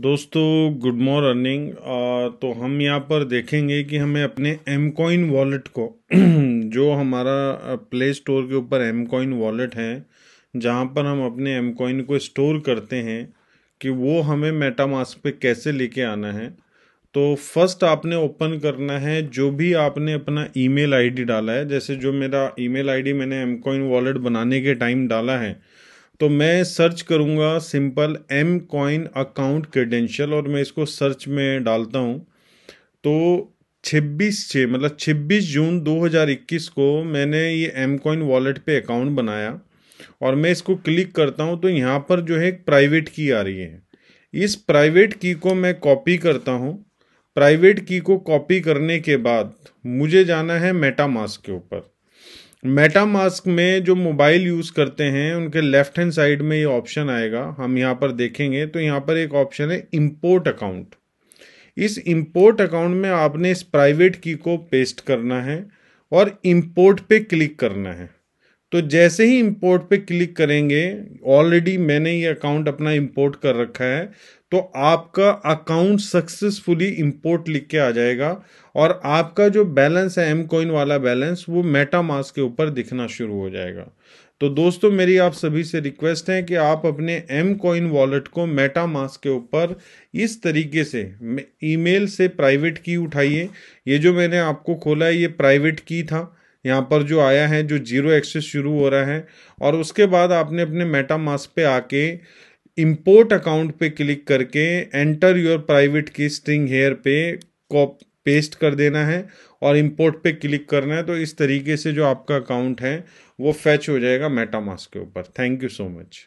दोस्तों good morning तो हम यहाँ पर देखेंगे कि हमें अपने एम कॉइन वॉलेट को जो हमारा प्ले स्टोर के ऊपर एम कॉइन वॉलेट है जहाँ पर हम अपने एम कॉइन को स्टोर करते हैं कि वो हमें मेटामास पे कैसे लेके आना है तो फर्स्ट आपने ओपन करना है जो भी आपने अपना ईमेल आईडी डाला है जैसे जो मेरा ईमेल आईडी मैंने एम कॉइन वॉलेट बनाने के टाइम डाला है तो मैं सर्च करूँगा simple M coin account credential और मैं इसको सर्च में डालता हूँ तो छब्बीस छः मतलब छब्बीस जून 2021 को मैंने ये एम कॉइन वॉलेट पे अकाउंट बनाया और मैं इसको क्लिक करता हूँ तो यहाँ पर जो है एक प्राइवेट की आ रही है इस प्राइवेट की को मैं कॉपी करता हूँ प्राइवेट की को कॉपी करने के बाद मुझे जाना है मेटामास्क के ऊपर मेटामास्क में जो मोबाइल यूज़ करते हैं उनके लेफ्ट हैंड साइड में ये ऑप्शन आएगा हम यहाँ पर देखेंगे तो यहाँ पर एक ऑप्शन है इम्पोर्ट अकाउंट इस इम्पोर्ट अकाउंट में आपने इस प्राइवेट की को पेस्ट करना है और इम्पोर्ट पे क्लिक करना है तो जैसे ही इंपोर्ट पे क्लिक करेंगे ऑलरेडी मैंने ये अकाउंट अपना इंपोर्ट कर रखा है तो आपका अकाउंट सक्सेसफुली इंपोर्ट लिख के आ जाएगा और आपका जो बैलेंस है एम कॉइन वाला बैलेंस वो मेटामास के ऊपर दिखना शुरू हो जाएगा तो दोस्तों मेरी आप सभी से रिक्वेस्ट है कि आप अपने एम कॉइन वॉलेट को मेटामास के ऊपर इस तरीके से ईमेल से प्राइवेट की उठाइए ये जो मैंने आपको खोला है ये प्राइवेट की था यहाँ पर जो आया है जो जीरो एक्सेस शुरू हो रहा है और उसके बाद आपने अपने मेटा मास्क पे आके इंपोर्ट अकाउंट पे क्लिक करके enter your private key string here पे कॉप पेस्ट कर देना है और इंपोर्ट पे क्लिक करना है तो इस तरीके से जो आपका अकाउंट है वो फैच हो जाएगा मेटामास्क के ऊपर थैंक यू सो मच